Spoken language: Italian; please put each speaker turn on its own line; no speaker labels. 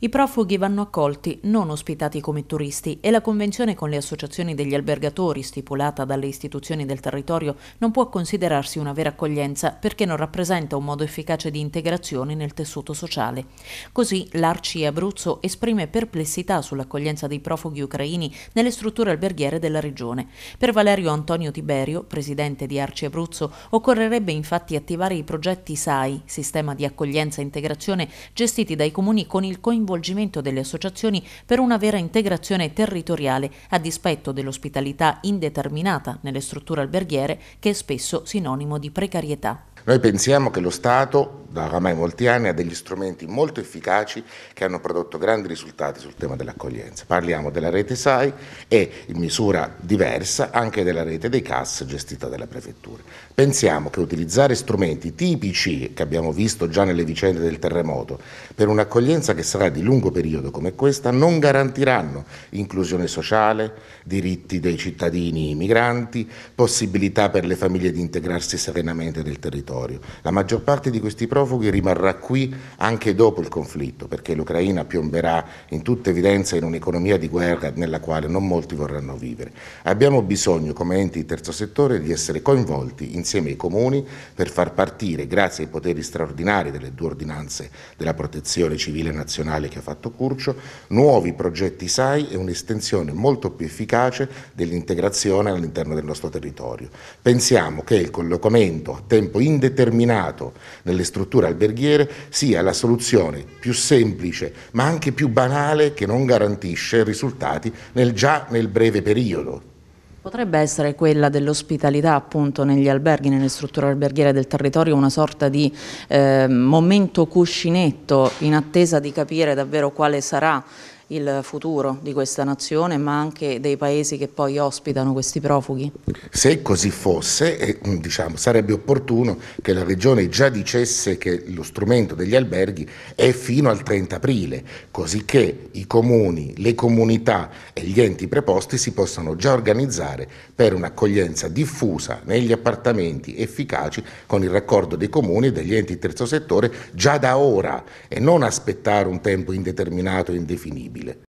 I profughi vanno accolti, non ospitati come turisti e la convenzione con le associazioni degli albergatori stipulata dalle istituzioni del territorio non può considerarsi una vera accoglienza perché non rappresenta un modo efficace di integrazione nel tessuto sociale. Così l'Arci Abruzzo esprime perplessità sull'accoglienza dei profughi ucraini nelle strutture alberghiere della regione. Per Valerio Antonio Tiberio, presidente di Arci Abruzzo, occorrerebbe infatti attivare i progetti SAI, sistema di accoglienza e integrazione, gestiti dai comuni con il coinvolgimento coinvolgimento delle associazioni per una vera integrazione territoriale a dispetto dell'ospitalità indeterminata nelle strutture alberghiere che è spesso sinonimo di precarietà.
Noi pensiamo che lo Stato, da oramai molti anni, ha degli strumenti molto efficaci che hanno prodotto grandi risultati sul tema dell'accoglienza. Parliamo della rete SAI e, in misura diversa, anche della rete dei CAS gestita dalla Prefettura. Pensiamo che utilizzare strumenti tipici, che abbiamo visto già nelle vicende del terremoto, per un'accoglienza che sarà di di lungo periodo come questa non garantiranno inclusione sociale, diritti dei cittadini migranti, possibilità per le famiglie di integrarsi serenamente nel territorio. La maggior parte di questi profughi rimarrà qui anche dopo il conflitto, perché l'Ucraina piomberà in tutta evidenza in un'economia di guerra nella quale non molti vorranno vivere. Abbiamo bisogno, come enti di terzo settore, di essere coinvolti insieme ai comuni per far partire, grazie ai poteri straordinari delle due ordinanze della protezione civile nazionale ambientale che ha fatto Curcio, nuovi progetti SAI e un'estensione molto più efficace dell'integrazione all'interno del nostro territorio. Pensiamo che il collocamento a tempo indeterminato nelle strutture alberghiere sia la soluzione più semplice ma anche più banale che non garantisce risultati nel già nel breve periodo
Potrebbe essere quella dell'ospitalità appunto negli alberghi, nelle strutture alberghiere del territorio, una sorta di eh, momento cuscinetto in attesa di capire davvero quale sarà il futuro di questa nazione ma anche dei paesi che poi ospitano questi profughi?
Se così fosse, eh, mm, diciamo, sarebbe opportuno che la Regione già dicesse che lo strumento degli alberghi è fino al 30 aprile, così che i comuni, le comunità e gli enti preposti si possano già organizzare per un'accoglienza diffusa negli appartamenti efficaci con il raccordo dei comuni e degli enti terzo settore già da ora e non aspettare un tempo indeterminato e indefinibile possibile